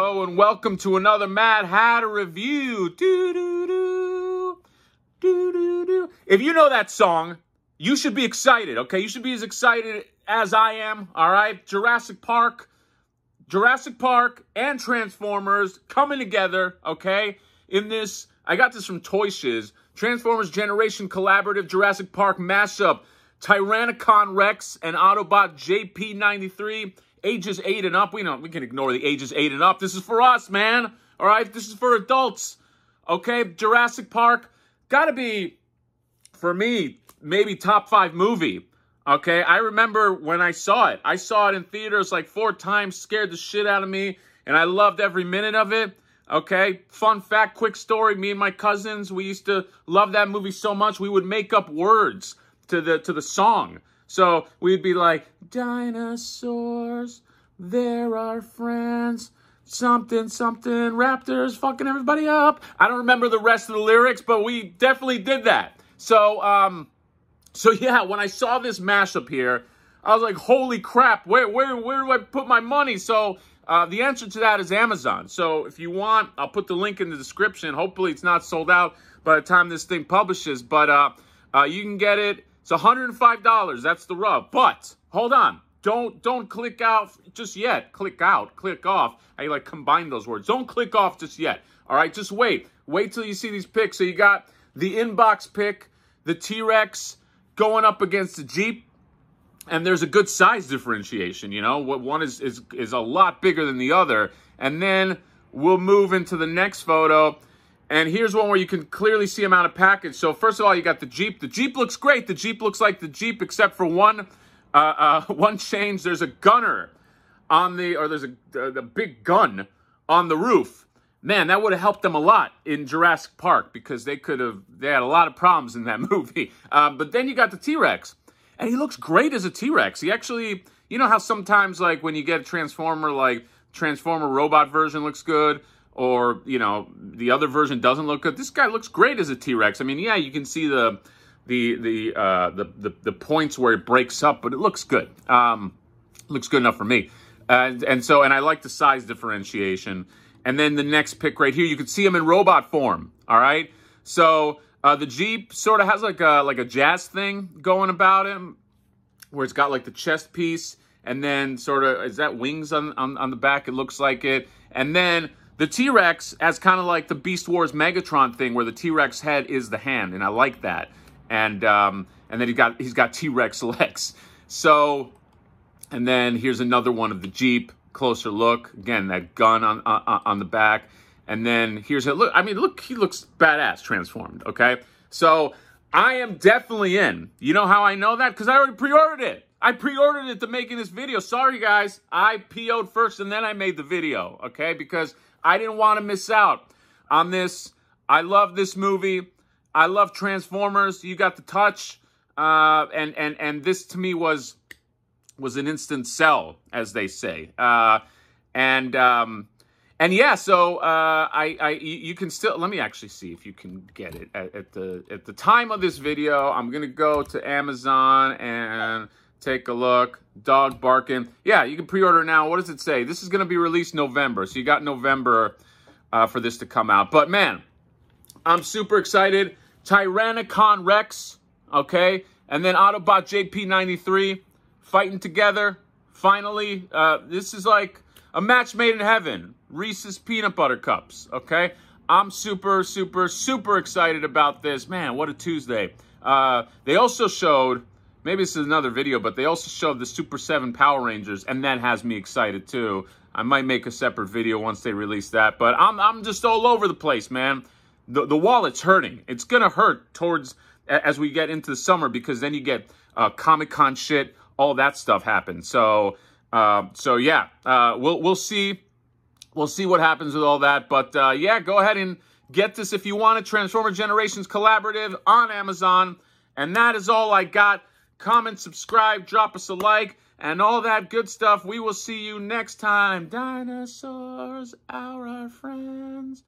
Hello and welcome to another Mad Hatter review. Do do do do do do. If you know that song, you should be excited, okay? You should be as excited as I am, all right? Jurassic Park, Jurassic Park and Transformers coming together, okay? In this, I got this from Toy Shiz. Transformers Generation Collaborative Jurassic Park mashup. Tyrannicon Rex and Autobot JP93 ages eight and up. We know we can ignore the ages eight and up. This is for us, man. All right, this is for adults. Okay, Jurassic Park got to be for me maybe top five movie. Okay, I remember when I saw it. I saw it in theaters like four times, scared the shit out of me, and I loved every minute of it. Okay, fun fact, quick story. Me and my cousins, we used to love that movie so much we would make up words to the to the song so we'd be like, dinosaurs, they're our friends, something, something, raptors fucking everybody up. I don't remember the rest of the lyrics, but we definitely did that. So, um, so yeah, when I saw this mashup here, I was like, holy crap, where, where, where do I put my money? So uh, the answer to that is Amazon. So if you want, I'll put the link in the description. Hopefully it's not sold out by the time this thing publishes, but uh, uh, you can get it it's $105. That's the rub. But hold on. Don't don't click out just yet. Click out, click off. I like combine those words. Don't click off just yet. All right, just wait. Wait till you see these picks. So you got the inbox pick, the T-Rex going up against the Jeep and there's a good size differentiation. You know, what one is is is a lot bigger than the other, and then we'll move into the next photo. And here's one where you can clearly see them out of package. So first of all, you got the Jeep. The Jeep looks great. The Jeep looks like the Jeep except for one uh, uh, one change. There's a gunner on the, or there's a, uh, the big gun on the roof. Man, that would have helped them a lot in Jurassic Park because they could have, they had a lot of problems in that movie. Um, but then you got the T-Rex. And he looks great as a T-Rex. He actually, you know how sometimes like when you get a Transformer, like Transformer robot version looks good or you know the other version doesn't look good. This guy looks great as a T Rex. I mean, yeah, you can see the the the, uh, the, the the points where it breaks up, but it looks good. Um, looks good enough for me. And and so and I like the size differentiation. And then the next pick right here, you can see him in robot form. All right, so. Uh, the Jeep sort of has like a like a jazz thing going about him, where it's got like the chest piece, and then sort of is that wings on, on on the back? It looks like it, and then the T Rex as kind of like the Beast Wars Megatron thing, where the T Rex head is the hand, and I like that. And um, and then he got he's got T Rex legs. So, and then here's another one of the Jeep. Closer look again, that gun on uh, on the back, and then here's a look. I mean, look, he looks badass transformed. Okay, so I am definitely in. You know how I know that because I already pre-ordered it. I pre-ordered it to making this video. Sorry, guys. I PO'd first and then I made the video, okay? Because I didn't want to miss out on this. I love this movie. I love Transformers. You got the touch. Uh, and, and, and this, to me, was was an instant sell, as they say. Uh, and... Um, and yeah, so uh, I, I, you can still let me actually see if you can get it at, at the at the time of this video. I'm gonna go to Amazon and Take a look. Dog barking. Yeah, you can pre-order now. What does it say? This is going to be released November. So you got November uh, for this to come out. But man, I'm super excited. Tyrannicon Rex, okay? And then Autobot JP93 fighting together. Finally, uh, this is like a match made in heaven. Reese's Peanut Butter Cups, okay? I'm super, super, super excited about this. Man, what a Tuesday. Uh, they also showed Maybe this is another video, but they also showed the Super 7 Power Rangers, and that has me excited too. I might make a separate video once they release that, but I'm, I'm just all over the place, man. The, the wallet's hurting. It's going to hurt towards as we get into the summer because then you get uh, Comic-Con shit, all that stuff happens. So, uh, so yeah, uh, we'll, we'll see. We'll see what happens with all that. But uh, yeah, go ahead and get this if you want it. Transformer Generations Collaborative on Amazon. And that is all I got. Comment, subscribe, drop us a like, and all that good stuff. We will see you next time. Dinosaurs are our friends.